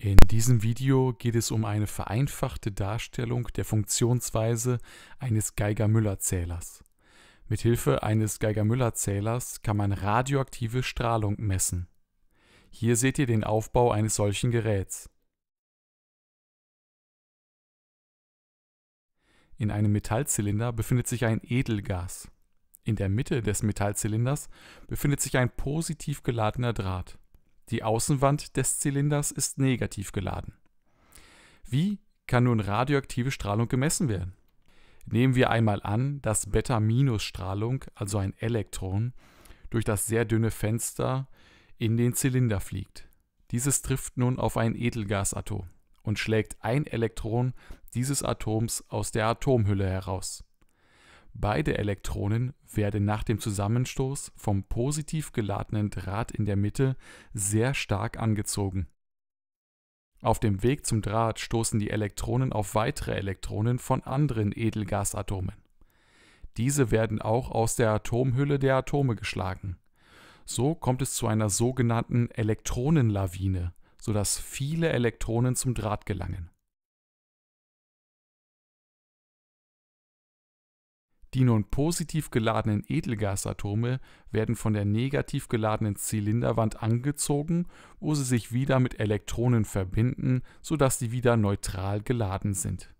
In diesem Video geht es um eine vereinfachte Darstellung der Funktionsweise eines Geiger-Müller-Zählers. Mithilfe eines Geiger-Müller-Zählers kann man radioaktive Strahlung messen. Hier seht ihr den Aufbau eines solchen Geräts. In einem Metallzylinder befindet sich ein Edelgas. In der Mitte des Metallzylinders befindet sich ein positiv geladener Draht. Die Außenwand des Zylinders ist negativ geladen. Wie kann nun radioaktive Strahlung gemessen werden? Nehmen wir einmal an, dass Beta-Strahlung, also ein Elektron, durch das sehr dünne Fenster in den Zylinder fliegt. Dieses trifft nun auf ein Edelgasatom und schlägt ein Elektron dieses Atoms aus der Atomhülle heraus. Beide Elektronen werden nach dem Zusammenstoß vom positiv geladenen Draht in der Mitte sehr stark angezogen. Auf dem Weg zum Draht stoßen die Elektronen auf weitere Elektronen von anderen Edelgasatomen. Diese werden auch aus der Atomhülle der Atome geschlagen. So kommt es zu einer sogenannten Elektronenlawine, sodass viele Elektronen zum Draht gelangen. Die nun positiv geladenen Edelgasatome werden von der negativ geladenen Zylinderwand angezogen, wo sie sich wieder mit Elektronen verbinden, sodass sie wieder neutral geladen sind.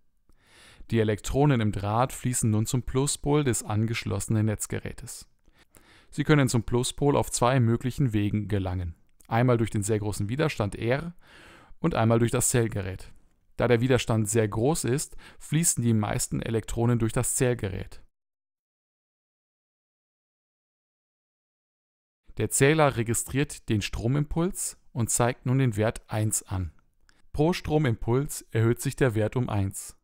Die Elektronen im Draht fließen nun zum Pluspol des angeschlossenen Netzgerätes. Sie können zum Pluspol auf zwei möglichen Wegen gelangen. Einmal durch den sehr großen Widerstand R und einmal durch das Zellgerät. Da der Widerstand sehr groß ist, fließen die meisten Elektronen durch das Zellgerät. Der Zähler registriert den Stromimpuls und zeigt nun den Wert 1 an. Pro Stromimpuls erhöht sich der Wert um 1.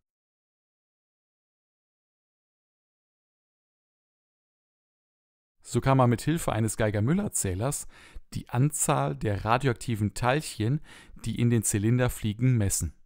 So kann man mit Hilfe eines Geiger-Müller-Zählers die Anzahl der radioaktiven Teilchen, die in den Zylinder fliegen, messen